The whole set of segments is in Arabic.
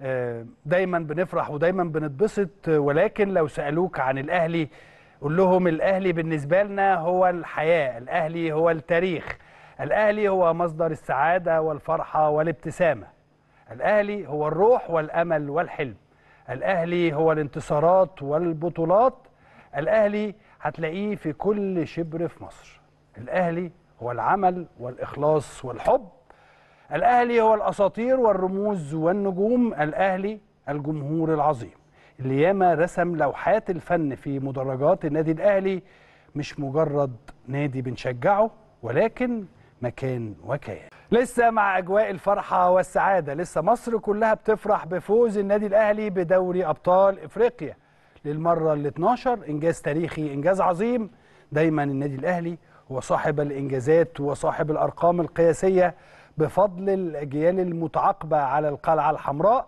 آه، دايما بنفرح ودايما بنتبسط آه، ولكن لو سالوك عن الاهلي قول لهم الاهلي بالنسبه لنا هو الحياه الاهلي هو التاريخ الاهلي هو مصدر السعاده والفرحه والابتسامه الاهلي هو الروح والامل والحلم الاهلي هو الانتصارات والبطولات الاهلي هتلاقيه في كل شبر في مصر الاهلي هو العمل والاخلاص والحب الأهلي هو الأساطير والرموز والنجوم الأهلي الجمهور العظيم اللي ياما رسم لوحات الفن في مدرجات النادي الأهلي مش مجرد نادي بنشجعه ولكن مكان وكيان لسه مع أجواء الفرحة والسعادة لسه مصر كلها بتفرح بفوز النادي الأهلي بدوري أبطال إفريقيا للمرة ال 12 إنجاز تاريخي إنجاز عظيم دايما النادي الأهلي هو صاحب الإنجازات وصاحب الأرقام القياسية بفضل الأجيال المتعاقبة على القلعة الحمراء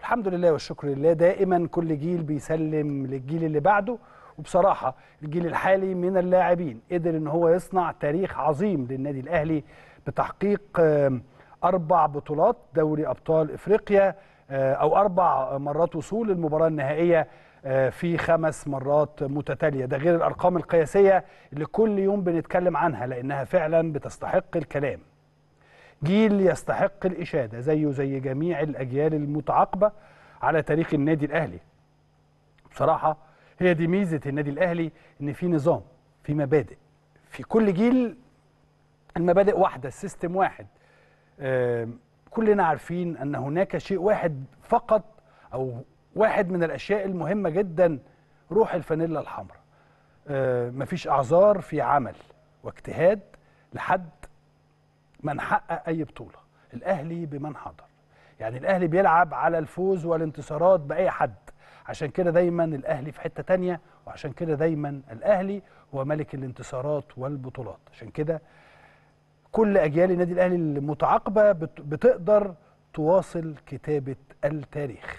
الحمد لله والشكر لله دائما كل جيل بيسلم للجيل اللي بعده وبصراحة الجيل الحالي من اللاعبين قدر ان هو يصنع تاريخ عظيم للنادي الأهلي بتحقيق آه، أربع بطولات دوري أبطال إفريقيا آه، أو أربع مرات وصول للمباراة النهائية آه، في خمس مرات متتالية ده غير الأرقام القياسية اللي كل يوم بنتكلم عنها لأنها فعلا بتستحق الكلام جيل يستحق الإشادة زيه زي جميع الأجيال المتعاقبة على تاريخ النادي الأهلي بصراحة هي دي ميزة النادي الأهلي إن في نظام في مبادئ في كل جيل المبادئ واحدة السيستم واحد كلنا عارفين أن هناك شيء واحد فقط أو واحد من الأشياء المهمة جدا روح الفانيلا الحمراء مفيش أعذار في عمل واجتهاد لحد من حقق اي بطوله الاهلي بمن حضر يعني الاهلي بيلعب على الفوز والانتصارات باي حد عشان كده دايما الاهلي في حته تانية وعشان كده دايما الاهلي هو ملك الانتصارات والبطولات عشان كده كل اجيال النادي الاهلي المتعاقبه بتقدر تواصل كتابه التاريخ